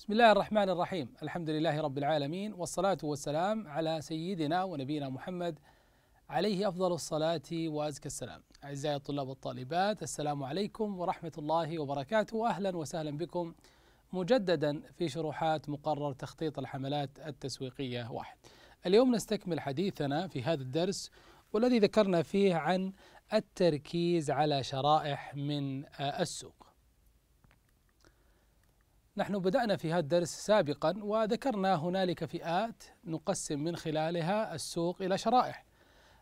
بسم الله الرحمن الرحيم الحمد لله رب العالمين والصلاة والسلام على سيدنا ونبينا محمد عليه أفضل الصلاة وأزكى السلام أعزائي الطلاب والطالبات السلام عليكم ورحمة الله وبركاته أهلا وسهلا بكم مجددا في شروحات مقرر تخطيط الحملات التسويقية واحد اليوم نستكمل حديثنا في هذا الدرس والذي ذكرنا فيه عن التركيز على شرائح من السوق نحن بدأنا في هذا الدرس سابقا وذكرنا هنالك فئات نقسم من خلالها السوق إلى شرائح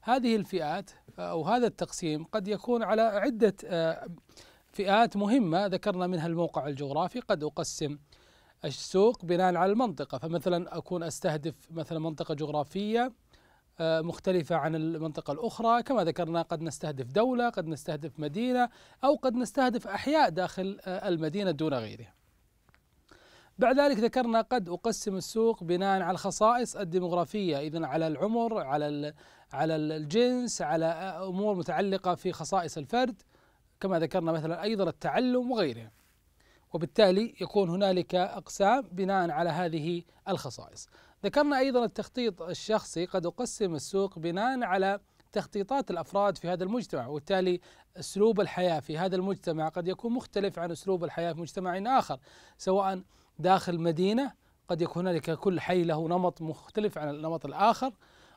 هذه الفئات أو هذا التقسيم قد يكون على عدة آه، فئات مهمة ذكرنا منها الموقع الجغرافي قد أقسم السوق بناء على المنطقة فمثلا أكون أستهدف مثلا منطقة جغرافية آه، مختلفة عن المنطقة الأخرى كما ذكرنا قد نستهدف دولة قد نستهدف مدينة أو قد نستهدف أحياء داخل آه، المدينة دون غيرها بعد ذلك ذكرنا قد أقسم السوق بناء على الخصائص الديمغرافية إذا على العمر على على الجنس على أمور متعلقة في خصائص الفرد كما ذكرنا مثلا أيضا التعلم وغيره وبالتالي يكون هنالك أقسام بناء على هذه الخصائص ذكرنا أيضا التخطيط الشخصي قد أقسم السوق بناء على تخطيطات الافراد في هذا المجتمع وبالتالي اسلوب الحياه في هذا المجتمع قد يكون مختلف عن اسلوب الحياه في مجتمع اخر سواء داخل مدينة قد يكون هنالك كل حي له نمط مختلف عن النمط الآخر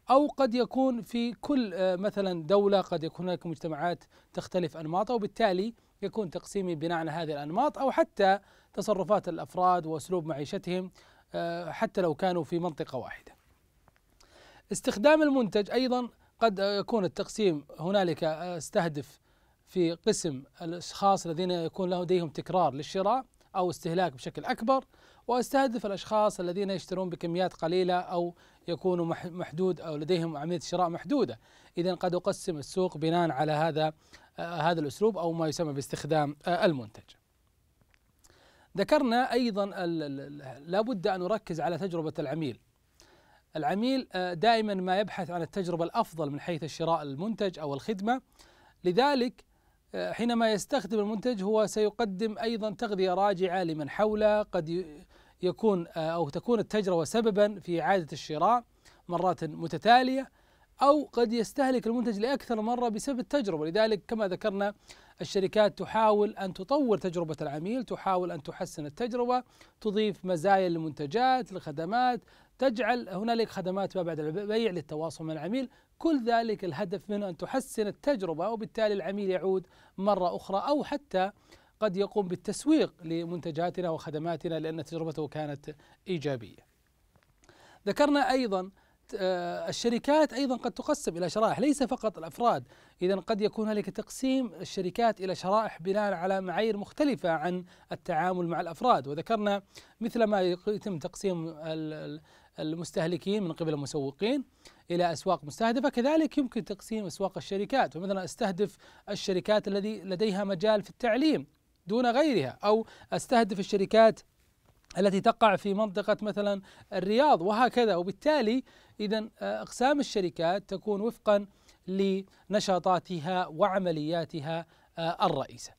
أو قد يكون في كل آه، مثلا دولة قد يكون هناك مجتمعات تختلف أنماطها وبالتالي يكون تقسيمي بناء على هذه الأنماط أو حتى تصرفات الأفراد وأسلوب معيشتهم آه، حتى لو كانوا في منطقة واحدة استخدام المنتج أيضا قد يكون التقسيم هنالك آه، استهدف في قسم الأشخاص الذين يكون لديهم تكرار للشراء أو استهلاك بشكل أكبر وأستهدف الأشخاص الذين يشترون بكميات قليلة أو يكونوا محدود أو لديهم عملية شراء محدودة إذا قد أقسم السوق بناء على هذا آه، هذا الأسلوب أو ما يسمى باستخدام آه، المنتج ذكرنا أيضا لابد أن نركز على تجربة العميل العميل آه، دائما ما يبحث عن التجربة الأفضل من حيث شراء المنتج أو الخدمة لذلك حينما يستخدم المنتج هو سيقدم أيضا تغذية راجعة لمن حوله قد يكون آه، أو تكون التجربة سببا في إعادة الشراء مرات متتالية أو قد يستهلك المنتج لأكثر مرة بسبب التجربة لذلك كما ذكرنا الشركات تحاول أن تطور تجربة العميل تحاول أن تحسن التجربة تضيف مزايا للمنتجات للخدمات تجعل هنالك خدمات ما بعد البيع للتواصل مع العميل كل ذلك الهدف منه أن تحسن التجربة وبالتالي العميل يعود مرة أخرى أو حتى قد يقوم بالتسويق لمنتجاتنا وخدماتنا لأن تجربته كانت إيجابية ذكرنا أيضا آه، الشركات أيضا قد تقسم إلى شرائح ليس فقط الأفراد إذا قد يكون هنالك تقسيم الشركات إلى شرائح بناء على معايير مختلفة عن التعامل مع الأفراد وذكرنا مثل ما يتم تقسيم المستهلكين من قبل المسوقين الى اسواق مستهدفه كذلك يمكن تقسيم اسواق الشركات فمثلا استهدف الشركات التي لديها مجال في التعليم دون غيرها او استهدف الشركات التي تقع في منطقة مثلا الرياض وهكذا وبالتالي إذا آه، أقسام الشركات تكون وفقا لنشاطاتها وعملياتها آه، الرئيسة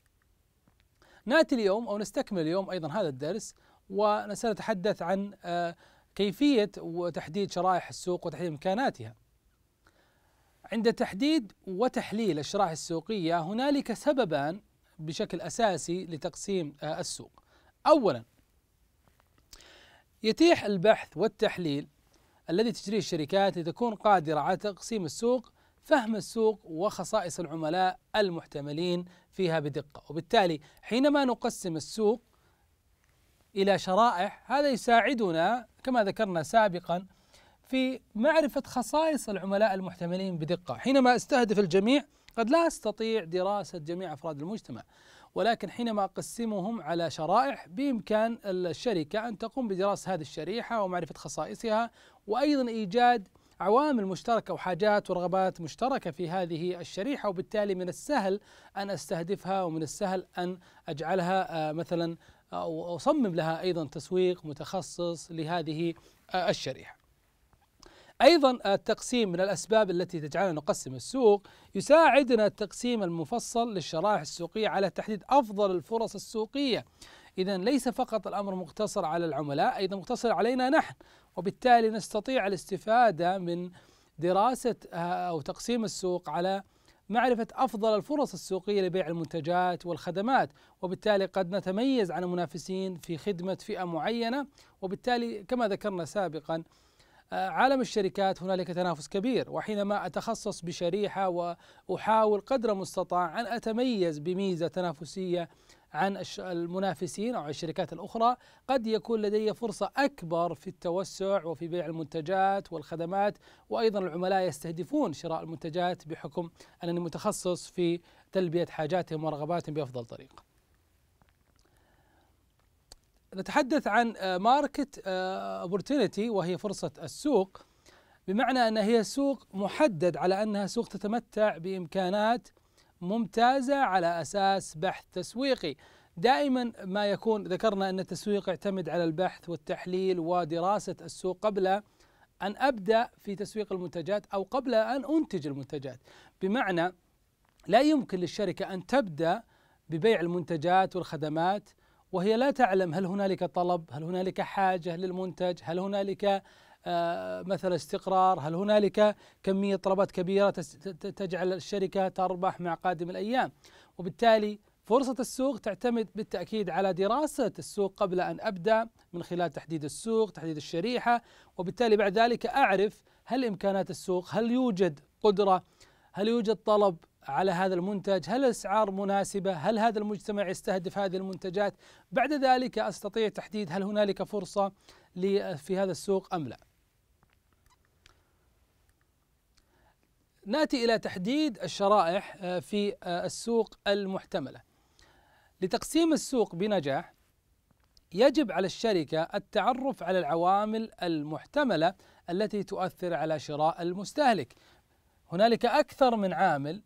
ناتي اليوم أو نستكمل اليوم أيضا هذا الدرس وسنتحدث عن آه، كيفية وتحديد شرائح السوق وتحديد إمكاناتها عند تحديد وتحليل الشرائح السوقية هنالك سببان بشكل أساسي لتقسيم السوق أولا يتيح البحث والتحليل الذي تجريه الشركات لتكون قادرة على تقسيم السوق فهم السوق وخصائص العملاء المحتملين فيها بدقة وبالتالي حينما نقسم السوق إلى شرائح هذا يساعدنا كما ذكرنا سابقا في معرفة خصائص العملاء المحتملين بدقة حينما استهدف الجميع قد لا أستطيع دراسة جميع أفراد المجتمع ولكن حينما أقسمهم على شرائح بإمكان الشركة أن تقوم بدراسة هذه الشريحة ومعرفة خصائصها وأيضا إيجاد عوامل مشتركة وحاجات ورغبات مشتركة في هذه الشريحة وبالتالي من السهل أن أستهدفها ومن السهل أن أجعلها آه، مثلا أو آه، أصمم لها أيضا تسويق متخصص لهذه آه، الشريحة أيضا التقسيم من الأسباب التي تجعلنا نقسم السوق يساعدنا التقسيم المفصل للشرائح السوقية على تحديد أفضل الفرص السوقية إذا ليس فقط الأمر مقتصر على العملاء أيضا مقتصر علينا نحن وبالتالي نستطيع الاستفادة من دراسة آه، أو تقسيم السوق على معرفة أفضل الفرص السوقية لبيع المنتجات والخدمات وبالتالي قد نتميز عن المنافسين في خدمة فئة معينة وبالتالي كما ذكرنا سابقا آه، عالم الشركات هنالك تنافس كبير وحينما اتخصص بشريحه واحاول قدر المستطاع ان اتميز بميزه تنافسيه عن المنافسين او الشركات الاخرى قد يكون لدي فرصه اكبر في التوسع وفي بيع المنتجات والخدمات وايضا العملاء يستهدفون شراء المنتجات بحكم انني متخصص في تلبيه حاجاتهم ورغباتهم بافضل طريقه نتحدث عن ماركت آه، اوبورتونيتي آه، وهي فرصة السوق بمعنى أن هي سوق محدد على أنها سوق تتمتع بإمكانات ممتازة على أساس بحث تسويقي دائما ما يكون ذكرنا أن التسويق يعتمد على البحث والتحليل ودراسة السوق قبل أن أبدأ في تسويق المنتجات أو قبل أن أنتج المنتجات بمعنى لا يمكن للشركة أن تبدأ ببيع المنتجات والخدمات وهي لا تعلم هل هنالك طلب هل هنالك حاجة للمنتج هل هنالك آه، مثلا استقرار هل هنالك كمية طلبات كبيرة تجعل الشركة تربح مع قادم الأيام وبالتالي فرصة السوق تعتمد بالتأكيد على دراسة السوق قبل أن أبدأ من خلال تحديد السوق تحديد الشريحة وبالتالي بعد ذلك أعرف هل إمكانات السوق هل يوجد قدرة هل يوجد طلب على هذا المنتج هل الاسعار مناسبه هل هذا المجتمع يستهدف هذه المنتجات بعد ذلك استطيع تحديد هل هنالك فرصه في هذا السوق ام لا ناتي الى تحديد الشرائح آه، في آه، السوق المحتمله لتقسيم السوق بنجاح يجب على الشركه التعرف على العوامل المحتمله التي تؤثر على شراء المستهلك هنالك اكثر من عامل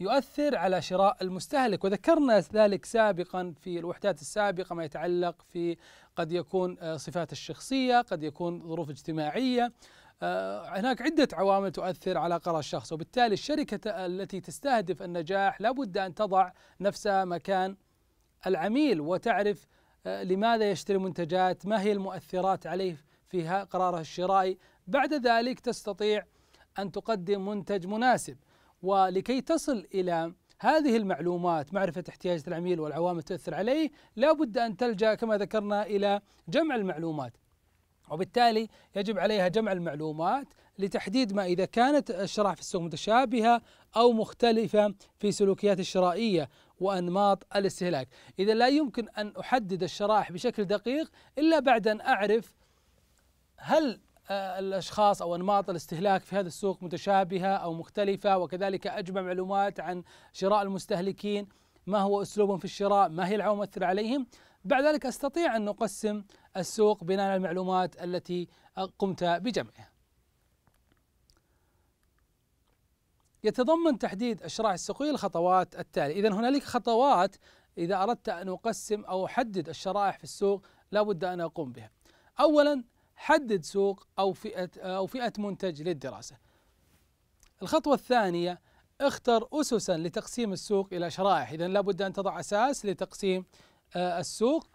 يؤثر على شراء المستهلك وذكرنا ذلك سابقا في الوحدات السابقة ما يتعلق في قد يكون آه، صفات الشخصية قد يكون ظروف اجتماعية آه، هناك عدة عوامل تؤثر على قرار الشخص وبالتالي الشركة التي تستهدف النجاح لابد أن تضع نفسها مكان العميل وتعرف آه، لماذا يشتري منتجات ما هي المؤثرات عليه في قراره الشرائي بعد ذلك تستطيع أن تقدم منتج مناسب ولكي تصل إلى هذه المعلومات معرفة احتياجات العميل والعوامل تؤثر عليه لا بد أن تلجأ كما ذكرنا إلى جمع المعلومات وبالتالي يجب عليها جمع المعلومات لتحديد ما إذا كانت الشرائح في السوق متشابهة أو مختلفة في سلوكيات الشرائية وأنماط الاستهلاك إذا لا يمكن أن أحدد الشرائح بشكل دقيق إلا بعد أن أعرف هل الاشخاص او انماط الاستهلاك في هذا السوق متشابهه او مختلفه وكذلك اجمع معلومات عن شراء المستهلكين ما هو اسلوبهم في الشراء ما هي العوامل المؤثره عليهم بعد ذلك استطيع ان نقسم السوق بناء على المعلومات التي قمت بجمعها يتضمن تحديد الشراء السوقي الخطوات التالية إذا هنالك خطوات إذا أردت أن أقسم أو أحدد الشرائح في السوق لابد أن أقوم بها أولا حدد سوق أو فئة أو فئة منتج للدراسة. الخطوة الثانية اختر أسسا لتقسيم السوق إلى شرائح، إذا لابد أن تضع أساس لتقسيم آه، السوق.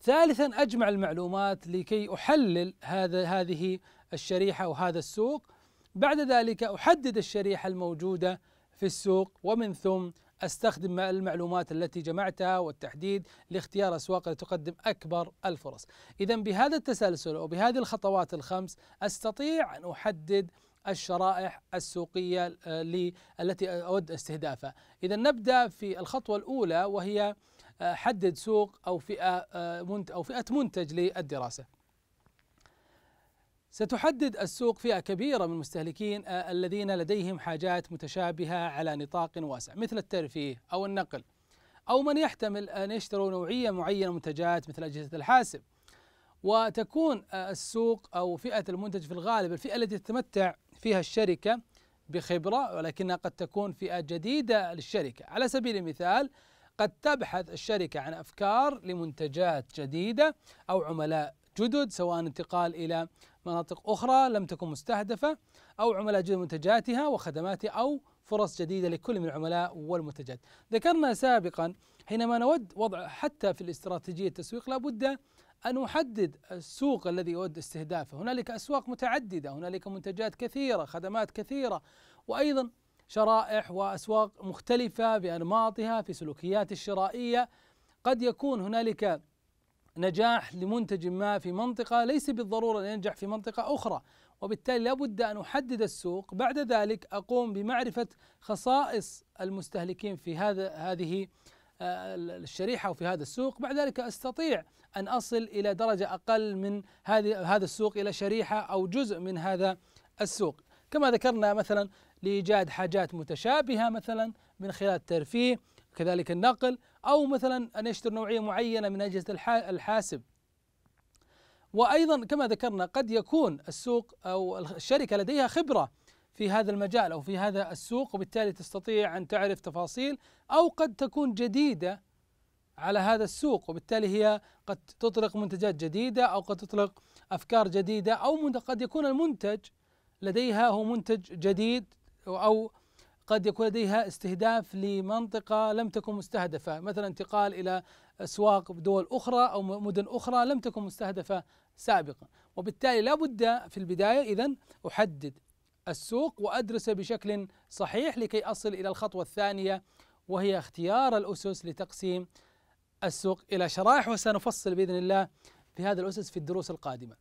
ثالثا أجمع المعلومات لكي أحلل هذا هذه الشريحة وهذا السوق. بعد ذلك أحدد الشريحة الموجودة في السوق ومن ثم استخدم المعلومات التي جمعتها والتحديد لاختيار اسواق لتقدم اكبر الفرص. اذا بهذا التسلسل وبهذه الخطوات الخمس استطيع ان احدد الشرائح السوقيه آه، التي اود استهدافها. اذا نبدا في الخطوه الاولى وهي آه، حدد سوق او فئه آه، او فئه منتج للدراسه. ستحدد السوق فئة كبيرة من المستهلكين آه، الذين لديهم حاجات متشابهة على نطاق واسع مثل الترفيه أو النقل أو من يحتمل أن يشتروا نوعية معينة من منتجات مثل أجهزة الحاسب وتكون آه، السوق أو فئة المنتج في الغالب الفئة التي تتمتع فيها الشركة بخبرة ولكنها قد تكون فئة جديدة للشركة على سبيل المثال قد تبحث الشركة عن أفكار لمنتجات جديدة أو عملاء جدد سواء انتقال إلى مناطق أخرى لم تكن مستهدفة أو عملاء جدد منتجاتها وخدماتها أو فرص جديدة لكل من العملاء والمنتجات ذكرنا سابقا حينما نود وضع حتى في الاستراتيجية التسويق لابد أن نحدد السوق الذي يود استهدافه هنالك أسواق متعددة هنالك منتجات كثيرة خدمات كثيرة وأيضا شرائح وأسواق مختلفة بأنماطها في سلوكيات الشرائية قد يكون هنالك نجاح لمنتج ما في منطقة ليس بالضرورة أن ينجح في منطقة أخرى وبالتالي لابد أن أحدد السوق بعد ذلك أقوم بمعرفة خصائص المستهلكين في هذا هذه آه، الشريحة أو في هذا السوق بعد ذلك أستطيع أن أصل إلى درجة أقل من هذه هذا السوق إلى شريحة أو جزء من هذا السوق كما ذكرنا مثلا لإيجاد حاجات متشابهة مثلا من خلال الترفيه كذلك النقل أو مثلا أن يشتري نوعية معينة من أجهزة الحاسب وأيضا كما ذكرنا قد يكون السوق أو الشركة لديها خبرة في هذا المجال أو في هذا السوق وبالتالي تستطيع أن تعرف تفاصيل أو قد تكون جديدة على هذا السوق وبالتالي هي قد تطلق منتجات جديدة أو قد تطلق أفكار جديدة أو قد يكون المنتج لديها هو منتج جديد أو قد يكون لديها استهداف لمنطقة لم تكن مستهدفة مثلا انتقال إلى أسواق دول أخرى أو مدن أخرى لم تكن مستهدفة سابقا وبالتالي لا بد في البداية إذا أحدد السوق وأدرسه بشكل صحيح لكي أصل إلى الخطوة الثانية وهي اختيار الأسس لتقسيم السوق إلى شرائح وسنفصل بإذن الله في هذا الأسس في الدروس القادمة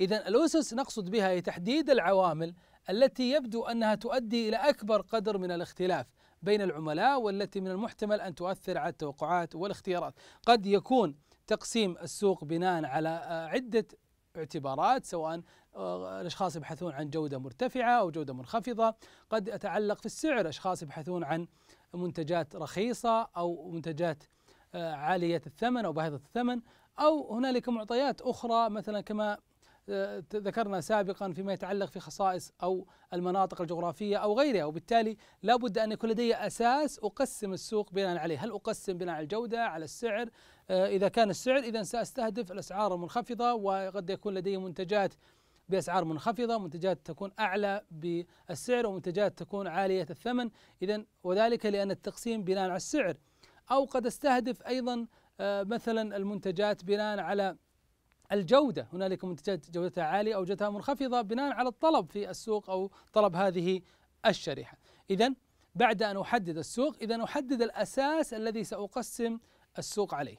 إذا الأسس نقصد بها هي تحديد العوامل التي يبدو انها تؤدي الى اكبر قدر من الاختلاف بين العملاء والتي من المحتمل ان تؤثر على التوقعات والاختيارات، قد يكون تقسيم السوق بناء على آه، عده اعتبارات سواء آه، الاشخاص يبحثون عن جوده مرتفعه او جوده منخفضه، قد يتعلق في السعر اشخاص يبحثون عن منتجات رخيصه او منتجات آه، عاليه الثمن او باهظه الثمن، او هنالك معطيات اخرى مثلا كما آه، ذكرنا سابقا فيما يتعلق في خصائص أو المناطق الجغرافية أو غيرها وبالتالي لا بد أن يكون لدي أساس أقسم السوق بناء عليه هل أقسم بناء على الجودة على السعر آه، إذا كان السعر إذا سأستهدف الأسعار المنخفضة وقد يكون لدي منتجات بأسعار منخفضة منتجات تكون أعلى بالسعر ومنتجات تكون عالية الثمن إذا وذلك لأن التقسيم بناء على السعر أو قد استهدف أيضا آه، مثلا المنتجات بناء على الجودة هنالك منتجات جودتها عالية أو جودتها منخفضة بناء على الطلب في السوق أو طلب هذه الشريحة إذا بعد أن أحدد السوق إذا أحدد الأساس الذي سأقسم السوق عليه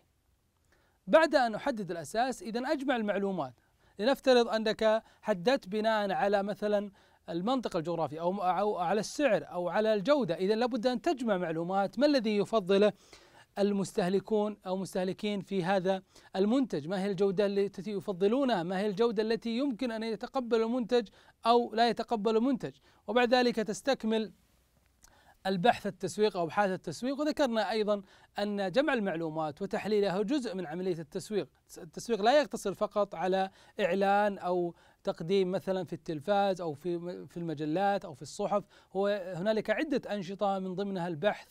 بعد أن أحدد الأساس إذا أجمع المعلومات لنفترض أنك حددت بناء على مثلا المنطقة الجغرافية أو على السعر أو على الجودة إذا لابد أن تجمع معلومات ما الذي يفضله المستهلكون او مستهلكين في هذا المنتج؟ ما هي الجوده التي يفضلونها؟ ما هي الجوده التي يمكن ان يتقبل المنتج او لا يتقبل المنتج؟ وبعد ذلك تستكمل البحث التسويق او ابحاث التسويق وذكرنا ايضا ان جمع المعلومات وتحليلها جزء من عمليه التسويق، التسويق لا يقتصر فقط على اعلان او تقديم مثلا في التلفاز او في في المجلات او في الصحف، هو هنالك عده انشطه من ضمنها البحث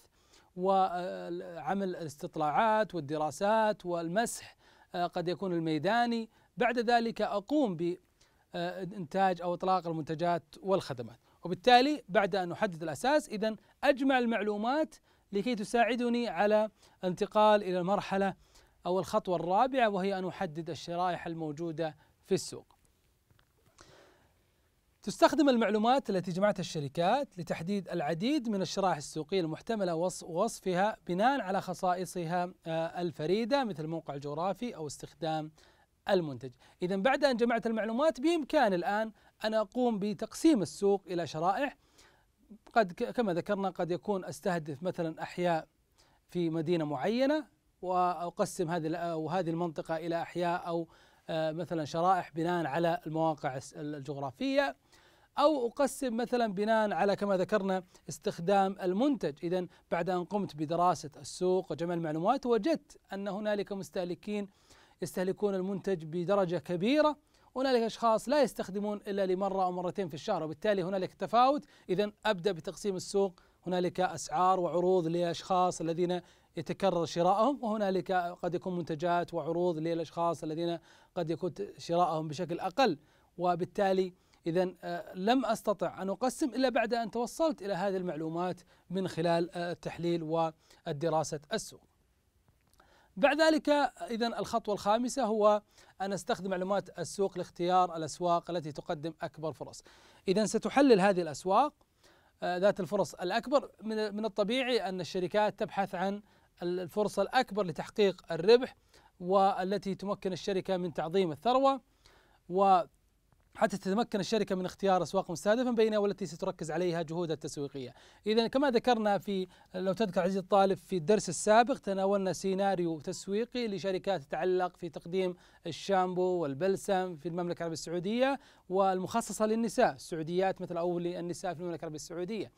وعمل الاستطلاعات والدراسات والمسح آه، قد يكون الميداني بعد ذلك أقوم بإنتاج أو إطلاق المنتجات والخدمات وبالتالي بعد أن أحدد الأساس إذا أجمع المعلومات لكي تساعدني على انتقال إلى المرحلة أو الخطوة الرابعة وهي أن أحدد الشرائح الموجودة في السوق تستخدم المعلومات التي جمعتها الشركات لتحديد العديد من الشرائح السوقية المحتملة ووصفها بناء على خصائصها آه، الفريدة مثل الموقع الجغرافي أو استخدام المنتج إذا بعد أن جمعت المعلومات بإمكان الآن أن أقوم بتقسيم السوق إلى شرائح قد كما ذكرنا قد يكون أستهدف مثلا أحياء في مدينة معينة وأقسم هذه وهذه المنطقة إلى أحياء أو آه، مثلا شرائح بناء على المواقع الجغرافية أو أقسم مثلا بناء على كما ذكرنا استخدام المنتج إذا بعد أن قمت بدراسة السوق وجمع المعلومات وجدت أن هنالك مستهلكين يستهلكون المنتج بدرجة كبيرة هنالك أشخاص لا يستخدمون إلا لمرة أو مرتين في الشهر وبالتالي هنالك تفاوت إذا أبدأ بتقسيم السوق هنالك أسعار وعروض لأشخاص الذين يتكرر شراءهم وهنالك قد يكون منتجات وعروض للأشخاص الذين قد يكون شراءهم بشكل أقل وبالتالي إذا آه، لم أستطع أن أقسم إلا بعد أن توصلت إلى هذه المعلومات من خلال آه، التحليل والدراسة السوق بعد ذلك آه، إذا الخطوة الخامسة هو أن أستخدم معلومات السوق لاختيار الأسواق التي تقدم أكبر فرص إذا ستحلل هذه الأسواق ذات الفرص الأكبر من الطبيعي أن الشركات تبحث عن الفرصة الأكبر لتحقيق الربح والتي تمكن الشركة من تعظيم الثروة حتى تتمكن الشركة من اختيار أسواق مستهدفة بينها والتي ستركز عليها جهودها التسويقية إذا كما ذكرنا في لو تذكر عزيزي الطالب في الدرس السابق تناولنا سيناريو تسويقي لشركات تتعلق في تقديم الشامبو والبلسم في المملكة العربية السعودية والمخصصة للنساء السعوديات مثل أو للنساء في المملكة العربية السعودية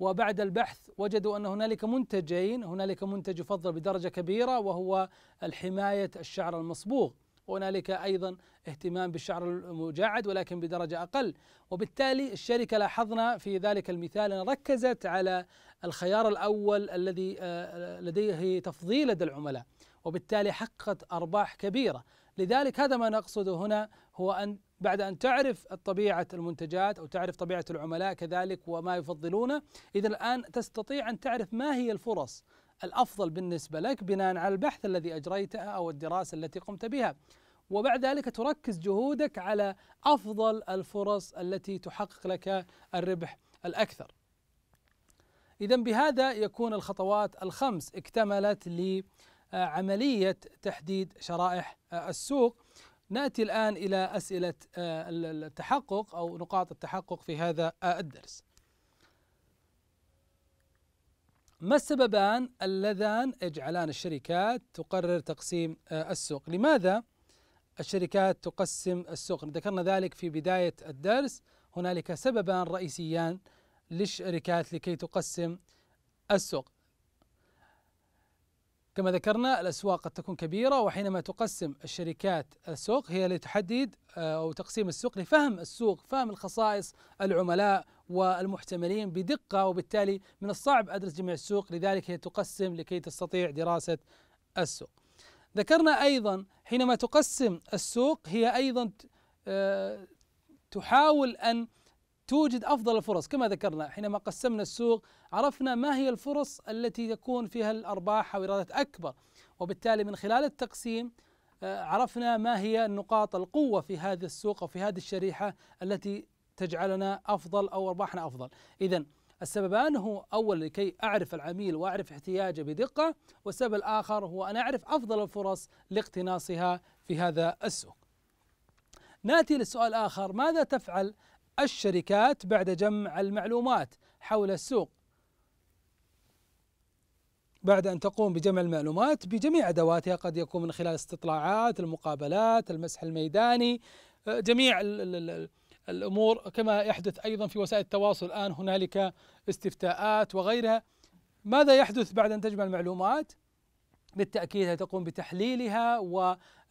وبعد البحث وجدوا ان هنالك منتجين هنالك منتج يفضل بدرجه كبيره وهو الحمايه الشعر المصبوغ وهنالك ايضا اهتمام بالشعر المجعد ولكن بدرجه اقل وبالتالي الشركه لاحظنا في ذلك المثال ان ركزت على الخيار الاول الذي آه، آه، لديه تفضيل لدى العملاء وبالتالي حققت ارباح كبيره لذلك هذا ما نقصده هنا هو ان بعد ان تعرف طبيعه المنتجات او تعرف طبيعه العملاء كذلك وما يفضلونه اذا الان تستطيع ان تعرف ما هي الفرص الأفضل بالنسبة لك بناء على البحث الذي أجريته أو الدراسة التي قمت بها وبعد ذلك تركز جهودك على أفضل الفرص التي تحقق لك الربح الأكثر إذا بهذا يكون الخطوات الخمس اكتملت لعملية تحديد شرائح السوق ناتي الان الى اسئله آه، التحقق او نقاط التحقق في هذا الدرس. ما السببان اللذان يجعلان الشركات تقرر تقسيم آه، السوق لماذا الشركات تقسم السوق ذكرنا ذلك في بداية الدرس هنالك سببان رئيسيان للشركات لكي تقسم السوق كما ذكرنا الأسواق قد تكون كبيرة وحينما تقسم الشركات السوق هي لتحدد آه، أو تقسيم السوق لفهم السوق فهم الخصائص العملاء والمحتملين بدقة وبالتالي من الصعب أدرس جميع السوق لذلك هي تقسم لكي تستطيع دراسة السوق ذكرنا أيضا حينما تقسم السوق هي أيضا آه، تحاول أن توجد افضل الفرص كما ذكرنا حينما قسمنا السوق عرفنا ما هي الفرص التي تكون فيها الارباح او ايرادات اكبر وبالتالي من خلال التقسيم آه، عرفنا ما هي نقاط القوه في هذا السوق او في هذه الشريحه التي تجعلنا افضل او ارباحنا افضل اذا السببان هو أول لكي أعرف العميل وأعرف احتياجه بدقة والسبب الآخر هو أن أعرف أفضل الفرص لاقتناصها في هذا السوق ناتي للسؤال الآخر ماذا تفعل الشركات بعد جمع المعلومات حول السوق بعد أن تقوم بجمع المعلومات بجميع أدواتها قد يكون من خلال استطلاعات المقابلات المسح الميداني آه، جميع الأمور كما يحدث أيضا في وسائل التواصل الآن هنالك استفتاءات وغيرها ماذا يحدث بعد أن تجمع المعلومات؟ بالتأكيد تقوم بتحليلها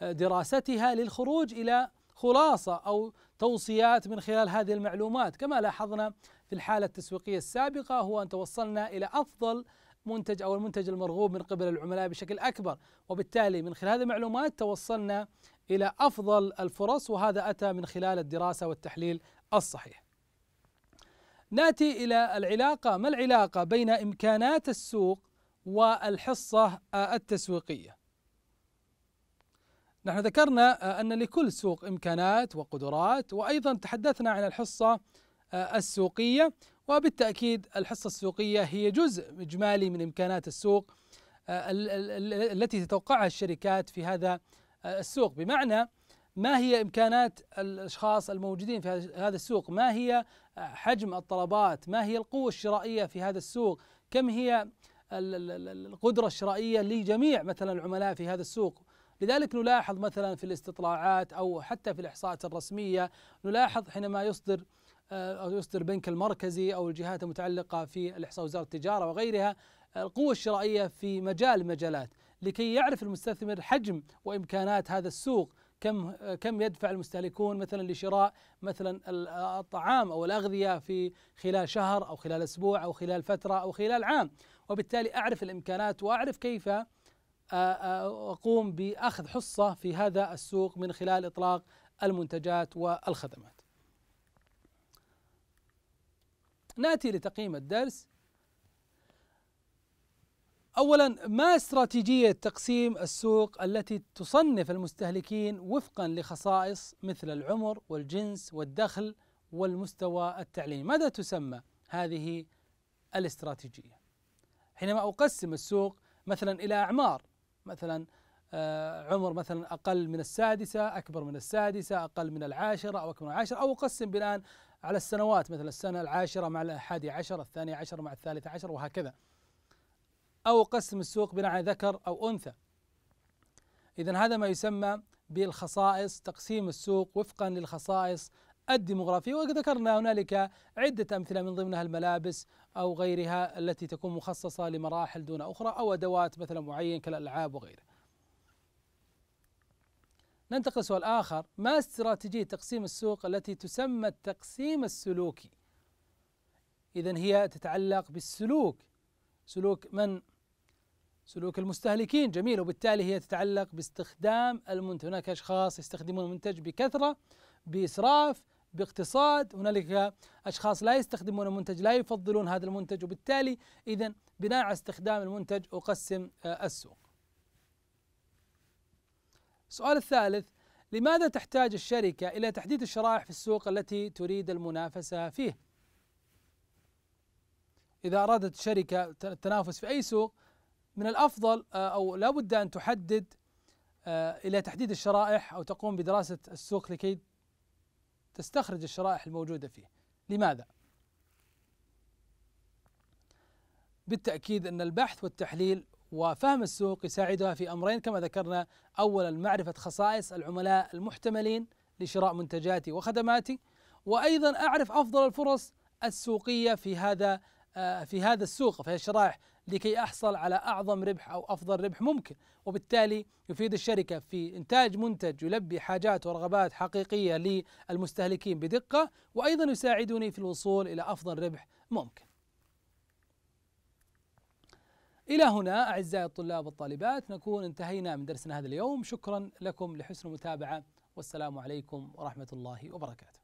ودراستها للخروج إلى خلاصة أو توصيات من خلال هذه المعلومات كما لاحظنا في الحالة التسويقية السابقة هو أن توصلنا إلى أفضل منتج أو المنتج المرغوب من قبل العملاء بشكل أكبر وبالتالي من خلال هذه المعلومات توصلنا إلى أفضل الفرص وهذا أتى من خلال الدراسة والتحليل الصحيح ناتي إلى العلاقة ما العلاقة بين إمكانات السوق والحصة التسويقية نحن ذكرنا آه، أن لكل سوق إمكانات وقدرات وأيضا تحدثنا عن الحصة آه، السوقية وبالتأكيد الحصة السوقية هي جزء إجمالي من إمكانات السوق آه، التي تتوقعها الشركات في هذا السوق بمعنى ما هي إمكانات الأشخاص الموجودين في هذا السوق ما هي حجم الطلبات ما هي القوة الشرائية في هذا السوق كم هي القدرة الشرائية لجميع مثلا العملاء في هذا السوق لذلك نلاحظ مثلا في الاستطلاعات أو حتى في الإحصاءات الرسمية نلاحظ حينما يصدر آه، أو يصدر البنك المركزي أو الجهات المتعلقة في الإحصاء وزارة التجارة وغيرها القوة الشرائية في مجال المجالات لكي يعرف المستثمر حجم وإمكانات هذا السوق كم كم يدفع المستهلكون مثلا لشراء مثلا الطعام او الاغذيه في خلال شهر او خلال اسبوع او خلال فتره او خلال عام وبالتالي اعرف الامكانات واعرف كيف أقوم بأخذ حصة في هذا السوق من خلال إطلاق المنتجات والخدمات ناتي لتقييم الدرس اولا ما استراتيجيه تقسيم السوق التي تصنف المستهلكين وفقا لخصائص مثل العمر والجنس والدخل والمستوى التعليمي ماذا تسمى هذه الاستراتيجيه حينما اقسم السوق مثلا الى اعمار مثلا آه، عمر مثلا أقل من السادسة أكبر من السادسة أقل من العاشرة أو أكبر من العاشرة أو أقسم بناء على السنوات مثلا السنة العاشرة مع الحادي عشر الثاني عشر مع الثالث عشر وهكذا أو أقسم السوق بناء على ذكر أو أنثى إذا هذا ما يسمى بالخصائص تقسيم السوق وفقا للخصائص الديموغرافية وذكرنا هنالك عدة أمثلة من ضمنها الملابس أو غيرها التي تكون مخصصة لمراحل دون أخرى أو أدوات مثلا معين كالألعاب وغيرها ننتقل سؤال آخر ما استراتيجية تقسيم السوق التي تسمى التقسيم السلوكي إذا هي تتعلق بالسلوك سلوك من سلوك المستهلكين جميل وبالتالي هي تتعلق باستخدام المنتج هناك أشخاص يستخدمون المنتج بكثرة بإسراف باقتصاد هنالك أشخاص لا يستخدمون المنتج لا يفضلون هذا المنتج وبالتالي إذا بناء على استخدام المنتج أقسم آه، السوق السؤال الثالث لماذا تحتاج الشركة إلى تحديد الشرائح في السوق التي تريد المنافسة فيه؟ إذا أرادت الشركة التنافس في أي سوق من الأفضل آه، أو لابد أن تحدد آه، إلى تحديد الشرائح أو تقوم بدراسة السوق لكي تستخرج الشرائح الموجودة فيه لماذا؟ بالتأكيد أن البحث والتحليل وفهم السوق يساعدها في أمرين كما ذكرنا أولا معرفة خصائص العملاء المحتملين لشراء منتجاتي وخدماتي وأيضا أعرف أفضل الفرص السوقية في هذا آه، في هذا السوق في الشرائح لكي أحصل على أعظم ربح أو أفضل ربح ممكن وبالتالي يفيد الشركة في إنتاج منتج يلبي حاجات ورغبات حقيقية للمستهلكين بدقة وأيضا يساعدني في الوصول إلى أفضل ربح ممكن إلى هنا أعزائي الطلاب والطالبات نكون انتهينا من درسنا هذا اليوم شكرا لكم لحسن المتابعة والسلام عليكم ورحمة الله وبركاته